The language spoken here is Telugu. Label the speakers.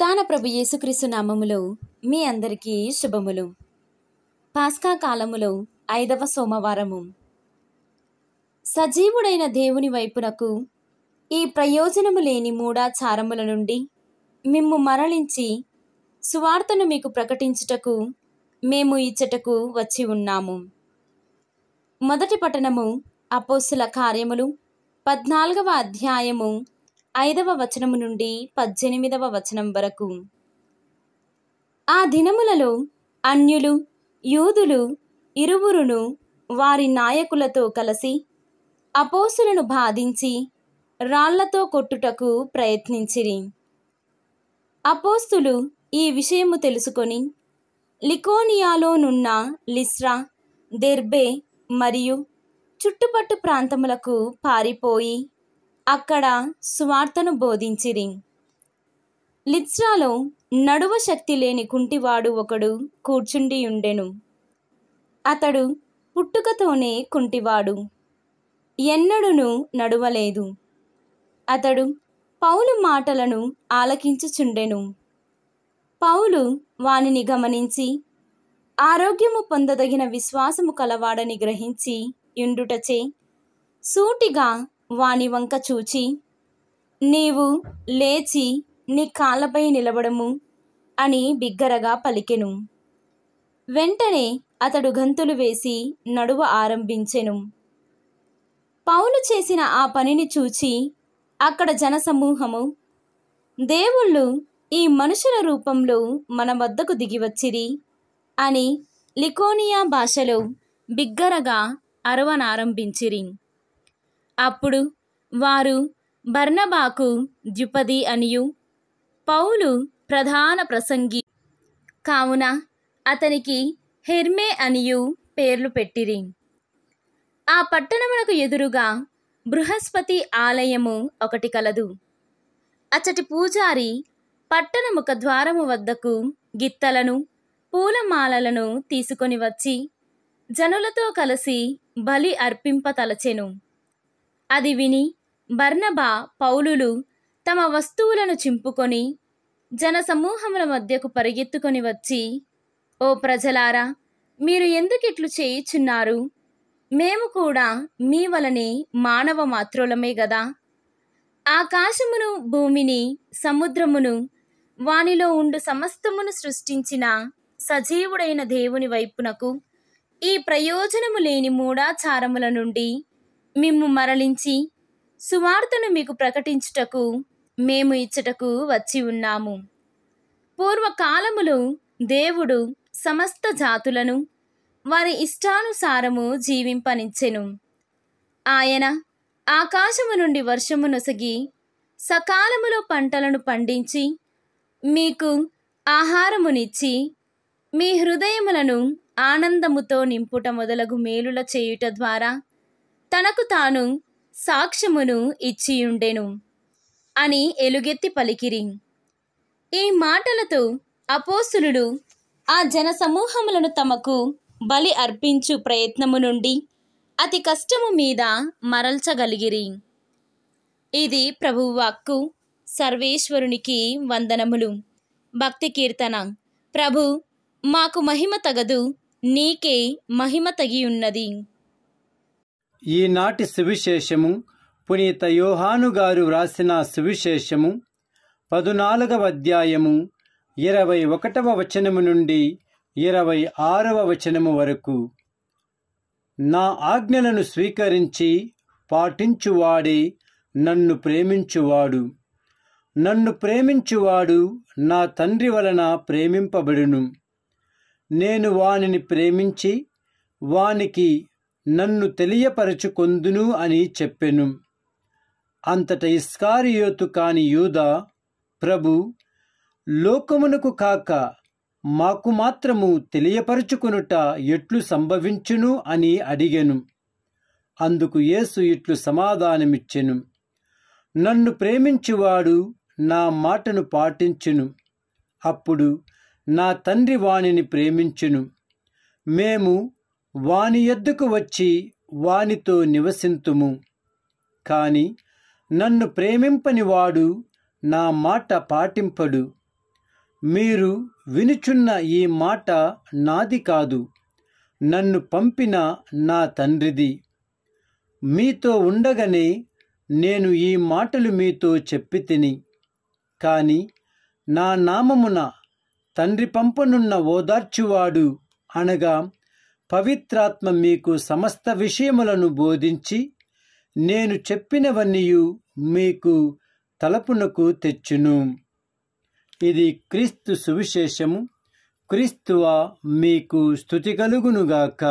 Speaker 1: తాన ప్రభు యేసుక్రీస్తు నామములో మీ అందరికీ శుభములు పాస్కా కాలములో ఐదవ సోమవారము సజీవుడైన దేవుని వైపునకు ఈ ప్రయోజనము లేని మూఢాచారముల నుండి మిమ్ము మరణించి సువార్తను మీకు ప్రకటించుటకు మేము ఇచ్చటకు వచ్చి ఉన్నాము మొదటి పట్టణము అపోస్సుల కార్యములు పద్నాలుగవ అధ్యాయము ఐదవ వచనము నుండి పద్దెనిమిదవ వచనం వరకు ఆ దినములలో అన్యులు యూదులు ఇరువురును వారి నాయకులతో కలిసి అపోసులను బాధించి రాళ్లతో కొట్టుటకు ప్రయత్నించిరి అపోస్తులు ఈ విషయము తెలుసుకొని లికోనియాలోనున్న లిస్రా దెర్బే మరియు చుట్టుపట్టు ప్రాంతములకు పారిపోయి అక్కడ సువార్తను బోధించిరి లిత్రాలో నడువ శక్తి లేని కుంటివాడు ఒకడు కూర్చుండి ఉండెను అతడు పుట్టుకతోనే కుంటివాడు ఎన్నడును నడువలేదు అతడు పౌలు మాటలను ఆలకించుచుండెను పౌలు వానిని గమనించి ఆరోగ్యము పొందదగిన విశ్వాసము కలవాడని గ్రహించి యుండుటచే సూటిగా వాని వంక చూచి నీవు లేచి నీ కాళ్ళపై నిలబడము అని బిగ్గరగా పలికెను వెంటనే అతడు గంతులు వేసి నడువ ఆరంభించెను పౌలు చేసిన ఆ పనిని చూచి అక్కడ జనసమూహము దేవుళ్ళు ఈ మనుషుల రూపంలో మన వద్దకు దిగివచ్చిరి అని లికోనియా భాషలో బిగ్గరగా అరవనారంభించిరి అప్పుడు వారు బర్ణబాకు ద్విపది అనియు పౌలు ప్రధాన ప్రసంగి కావున అతనికి హెర్మే అనియు పేర్లు పెట్టిరి ఆ పట్టణమునకు ఎదురుగా బృహస్పతి ఆలయము ఒకటి కలదు అచ్చటి పూజారి పట్టణముక ద్వారము వద్దకు గిత్తలను పూలమాలలను తీసుకొని వచ్చి జనులతో కలిసి బలి అర్పింపతలచెను అది విని బర్నబా పౌలులు తమ వస్తువులను చింపుకొని జనసమూహముల మధ్యకు పరిగెత్తుకొని వచ్చి ఓ ప్రజలారా మీరు ఎందుకిట్లు చేయిచున్నారు మేము కూడా మీ వలనే మానవ మాత్రులమే గదా ఆకాశమును భూమిని సముద్రమును వానిలో ఉండు సమస్తమును సృష్టించిన సజీవుడైన దేవుని వైపునకు ఈ ప్రయోజనము లేని మూఢాచారముల నుండి మిమ్ము మరలించి సువార్తను మీకు ప్రకటించుటకు మేము ఇచ్చటకు వచ్చి ఉన్నాము పూర్వకాలములో దేవుడు సమస్త జాతులను వారి ఇష్టానుసారము జీవింపనిచ్చెను ఆయన ఆకాశము నుండి వర్షము నొసగి సకాలములో పంటలను పండించి మీకు ఆహారమునిచ్చి మీ హృదయములను ఆనందముతో నింపుట మొదలగు మేలుల చేయుట ద్వారా తనకు తాను సాక్ష్యమును ఇచ్చియుండెను అని ఎలుగెత్తి పలికిరి ఈ మాటలతో అపోసులుడు ఆ జనసమూహములను తమకు బలి అర్పించు ప్రయత్నము నుండి అతి కష్టము మీద మరల్చగలిగిరి ఇది ప్రభువాక్కు సర్వేశ్వరునికి వందనములు భక్తి కీర్తన ప్రభు మాకు మహిమ తగదు నీకే మహిమ తగి ఉన్నది
Speaker 2: ఈనాటి సువిశేషము పునీత యోహాను గారు వ్రాసిన సువిశేషము పదునాలుగవ అధ్యాయము ఇరవై ఒకటవ వచనము నుండి ఇరవై ఆరవ వచనము వరకు నా ఆజ్ఞలను స్వీకరించి పాటించువాడే నన్ను ప్రేమించువాడు నన్ను ప్రేమించువాడు నా తండ్రి వలన ప్రేమింపబడును నేను వానిని ప్రేమించి వానికి నన్ను తెలియపరచుకొందును అని చెప్పెను అంతట ఇస్కారియోతు కాని యూదా ప్రభు లోకమునకు కాక మాకు మాత్రము తెలియపరచుకొనుట ఎట్లు సంభవించును అని అడిగెను అందుకు యేసు ఇట్లు సమాధానమిచ్చెను నన్ను ప్రేమించువాడు నా మాటను పాటించును అప్పుడు నా తండ్రి వాణిని ప్రేమించును మేము వాని ఎద్దుకు వచ్చి వానితో నివసింతుము కాని నన్ను ప్రేమింపనివాడు నా మాట పాటింపడు మీరు వినుచున్న ఈ మాట నాది కాదు నన్ను పంపిన నా తండ్రిది మీతో ఉండగనే నేను ఈ మాటలు మీతో చెప్పి తిని కాని నా నామమున తండ్రి పంపనున్న ఓదార్చువాడు అనగా పవిత్రాత్మ మీకు సమస్త విషయములను బోధించి నేను చెప్పినవన్నీ మీకు తలపునకు తెచ్చును ఇది క్రీస్తు సువిశేషము క్రీస్తువా మీకు స్థుతి కలుగునుగాక